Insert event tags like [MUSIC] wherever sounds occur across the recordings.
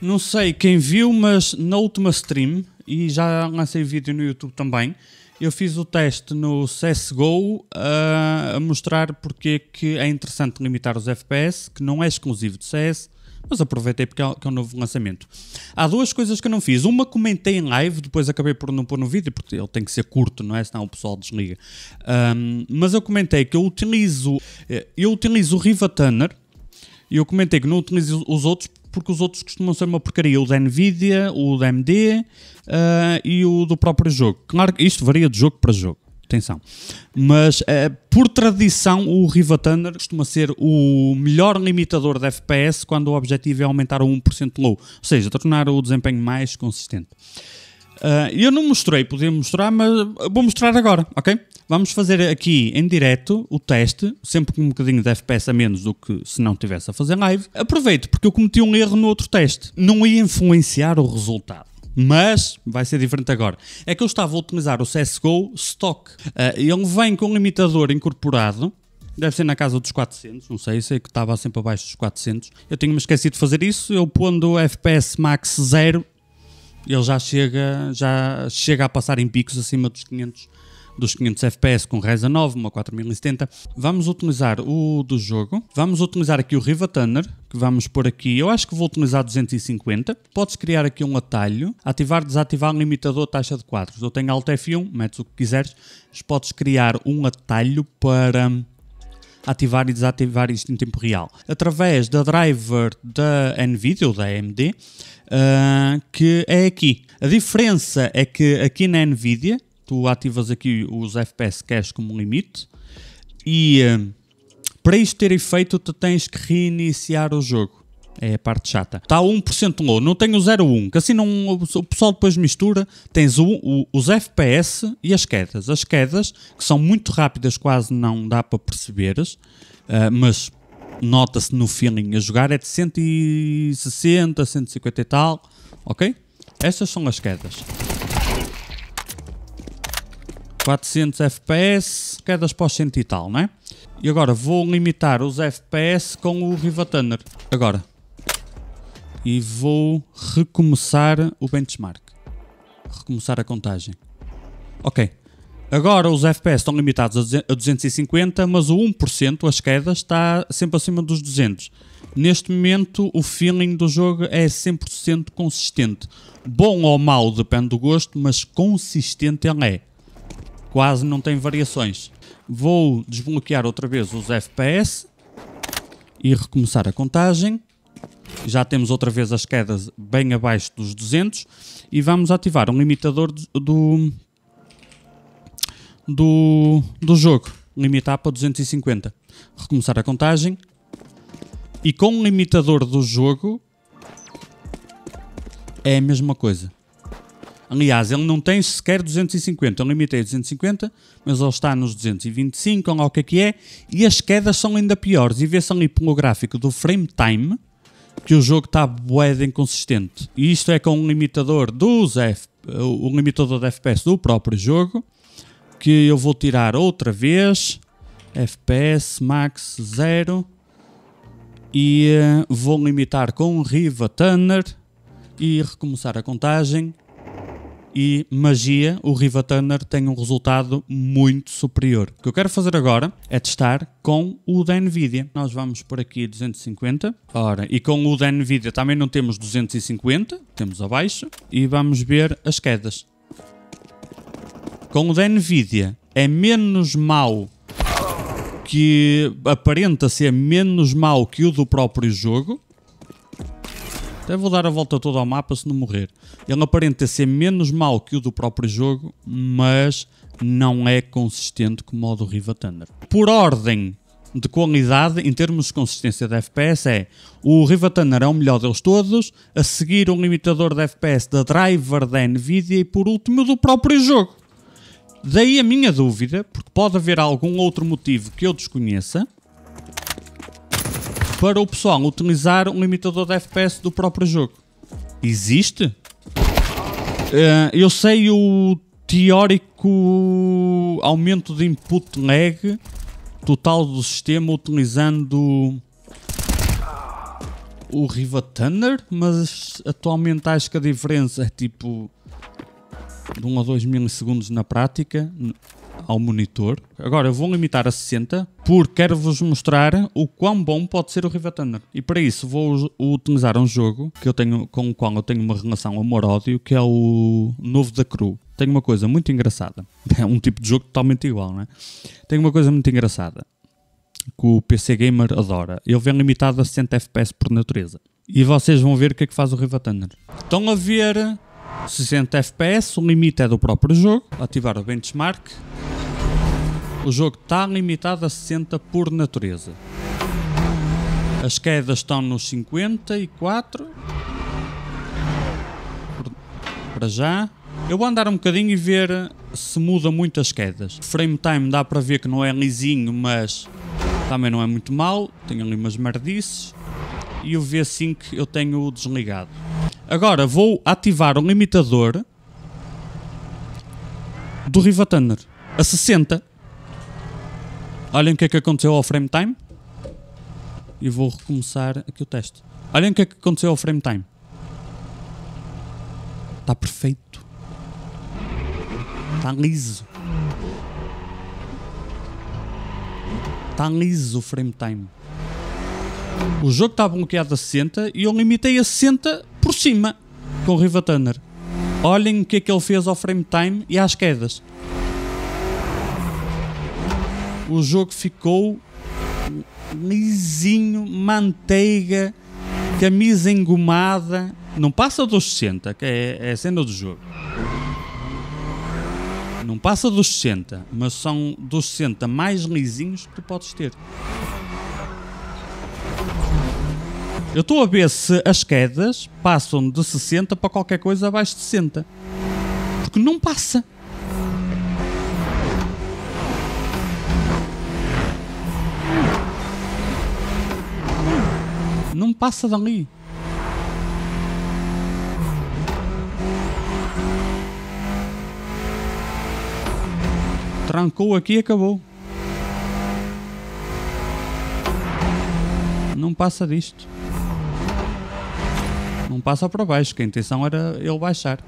Não sei quem viu, mas na última stream, e já lancei vídeo no YouTube também, eu fiz o teste no CSGO uh, ah, a mostrar porque é que é interessante limitar os FPS, que não é exclusivo de CS, mas aproveitei porque é um é novo lançamento. Há duas coisas que eu não fiz. Uma comentei em live, depois acabei por não pôr no vídeo, porque ele tem que ser curto, não é? Senão o pessoal desliga. Um, mas eu comentei que eu utilizo, eh, eu utilizo o Riva Tanner, e eu comentei que não utilizo os outros porque os outros costumam ser uma porcaria. O da Nvidia, o da AMD uh, eh, e o do próprio jogo. Claro que isto varia de jogo para jogo. Atenção. Mas, uh, por tradição, o Riva Thunder costuma ser o melhor limitador de FPS quando o objetivo é aumentar o 1% low, ou seja, tornar o desempenho mais consistente. Uh, eu não mostrei, podia mostrar, mas vou mostrar agora, ok? Vamos fazer aqui em direto o teste, sempre com um bocadinho de FPS a menos do que se não tivesse a fazer live. Aproveito, porque eu cometi um erro no outro teste. Não ia influenciar o resultado. Mas vai ser diferente agora. É que eu estava a utilizar o CSGO Stock. Uh, ele vem com um limitador incorporado, Deve ser na casa dos 400, não sei, sei que estava sempre abaixo dos 400. Eu tinha-me esquecido de fazer isso, eu pondo o FPS max 0, ele já chega, já chega a passar em picos acima dos 500 dos 500 FPS com Ryzen 9, uma 4070. Vamos utilizar o do jogo. Vamos utilizar aqui o Riva Tanner, que vamos pôr aqui. Eu acho que vou utilizar 250. Podes criar aqui um atalho, ativar, desativar um limitador taxa de quadros. Eu tenho Alt F1, metes o que quiseres. Mas podes criar um atalho para ativar e desativar isto em tempo real. Através da driver da NVIDIA ou da AMD, uh, ah, que é aqui. A diferença é que aqui na NVIDIA, tu ativas aqui os FPS cache como limite e... Uh, para isto ter efeito, tu tens que reiniciar o jogo. É a parte chata. Está a 1% low, não tenho o 0,1, que assim não, o pessoal depois mistura. Tens o, o, os FPS e as quedas. As quedas, que são muito rápidas, quase não dá para perceberes, uh, mas nota-se no feeling a jogar, é de 160, 150 e tal, ok? Estas são as quedas. 400 FPS, quedas para os 100 e tal, é? E agora vou limitar os FPS com o Viva Thunder. Agora, e vou recomeçar o benchmark. Recomeçar a contagem. Ok. Agora os FPS estão limitados a 250, mas o 1%, as quedas, está sempre acima dos 200. Neste momento, o feeling do jogo é 100% consistente. Bom ou mau depende do gosto, mas consistente ele é. Quase não tem variações. Vou desbloquear outra vez os FPS e recomeçar a contagem já temos outra vez as quedas bem abaixo dos 200 e vamos ativar um limitador do, do, do jogo, limitar para 250. Recomeçar a contagem e com o limitador do jogo é a mesma coisa. Aliás, ele não tem sequer 250. Eu limitei 250, mas ele está nos 225, ou o que é que é. E as quedas são ainda piores. E vê-se ali pelo gráfico do frame time, que o jogo está bué de inconsistente. E isto é com um limitador dos F, o limitador de FPS do próprio jogo, que eu vou tirar outra vez, FPS max 0, e uh, vou limitar com Riva Tanner e recomeçar a contagem e magia, o Riva Turner tem um resultado muito superior. O que eu quero fazer agora é testar com o da NVIDIA. Nós vamos por aqui 250. Ora, e com o da NVIDIA também não temos 250, temos abaixo. E vamos ver as quedas. Com o da NVIDIA é menos mau que aparenta ser menos mau que o do próprio jogo, até então vou dar a volta toda ao mapa se não morrer. Ele aparenta ser menos mal que o do próprio jogo, mas não é consistente com o do Riva Thunder. Por ordem de qualidade, em termos de consistência de FPS, é o Riva Thunder é o melhor deles todos, a seguir um limitador de FPS da driver da Nvidia e por último do próprio jogo. Daí a minha dúvida, porque pode haver algum outro motivo que eu desconheça, para o pessoal utilizar um limitador de FPS do próprio jogo. Existe? Uh, eu sei o teórico aumento de input lag total do sistema utilizando o Riva Thunder, mas atualmente acho que a diferença é tipo de 1 a 2 milissegundos na prática ao monitor. Agora eu vou limitar a 60 porque quero-vos mostrar o quão bom pode ser o River Thunder. E para isso vou utilizar um jogo que eu tenho, com o qual eu tenho uma relação amor-ódio, que é o Novo da Cru. Tem uma coisa muito engraçada. [LAUGHS] É um tipo de jogo totalmente igual, não é? Tem uma coisa muito engraçada que o PC Gamer adora. Ele vem limitado a 60 FPS por natureza. E vocês vão ver o que é que faz o Riva Thunder. Estão a ver 60 FPS, o limite é do próprio jogo. Ativar o benchmark. O jogo está limitado a 60 por natureza. As quedas estão nos 54. Para já. Eu vou andar um bocadinho e ver se muda muito as quedas. Frame time dá para ver que não é lisinho, mas também não é muito mal. Tenho ali umas merdices. E o V5 eu tenho desligado. Agora vou ativar o limitador do Riva Thunder a 60. Olhem o que é que aconteceu ao frame time. E vou recomeçar aqui o teste. Olhem o que é que aconteceu ao frame time. Está perfeito. Está liso. Está liso o frame time. O jogo está bloqueado a 60 e eu limitei a 60 por cima com o Riva Turner. Olhem o que é que ele fez ao frame time e às quedas o jogo ficou lisinho, manteiga, camisa engomada. Não passa dos 60, que é, é a cena do jogo. Não passa dos 60, mas são dos 60 mais lisinhos que tu podes ter. Eu estou a ver se as quedas passam de 60 para qualquer coisa abaixo de 60. Porque não passa. Não passa dali. Trancou aqui e acabou. Não passa disto. Não passa para baixo, que a intenção era ele baixar,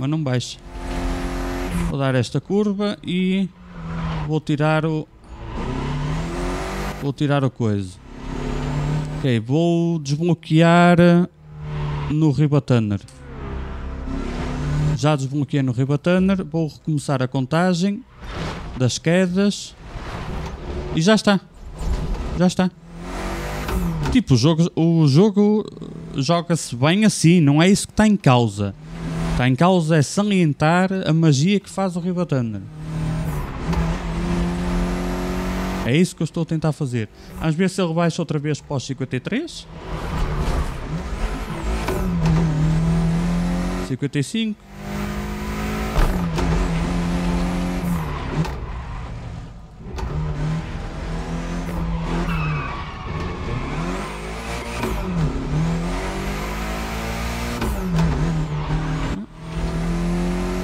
mas não baixa. Vou dar esta curva e vou tirar o. Vou tirar o coisa. Ok, vou desbloquear no Ribatanner. Já desbloqueei no Ribatanner, vou recomeçar a contagem das quedas e já está. Já está. Tipo, o jogo, o jogo joga-se bem assim, não é isso que está em causa. Está em causa é salientar a magia que faz o Ribatanner. É isso que eu estou a tentar fazer. Às vezes ele baixa outra vez para os 53. 55.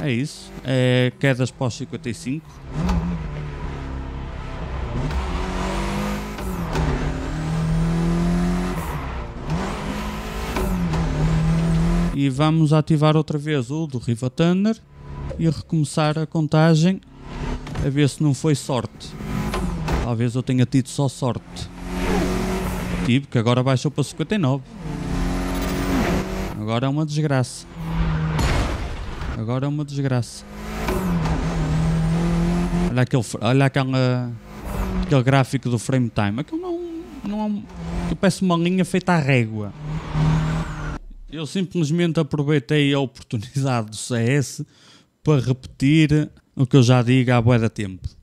É isso. É quedas para os 55. e vamos ativar outra vez o do Riva Thunder e recomeçar a contagem a ver se não foi sorte. Talvez eu tenha tido só sorte. Tive que agora baixou para 59. Agora é uma desgraça. Agora é uma desgraça. Olha aquele, olha aquela, aquele gráfico do frame time. Aquilo não, não é um, parece uma linha feita à régua. Eu simplesmente aproveitei a oportunidade do CS para repetir o que eu já digo há bué de tempo.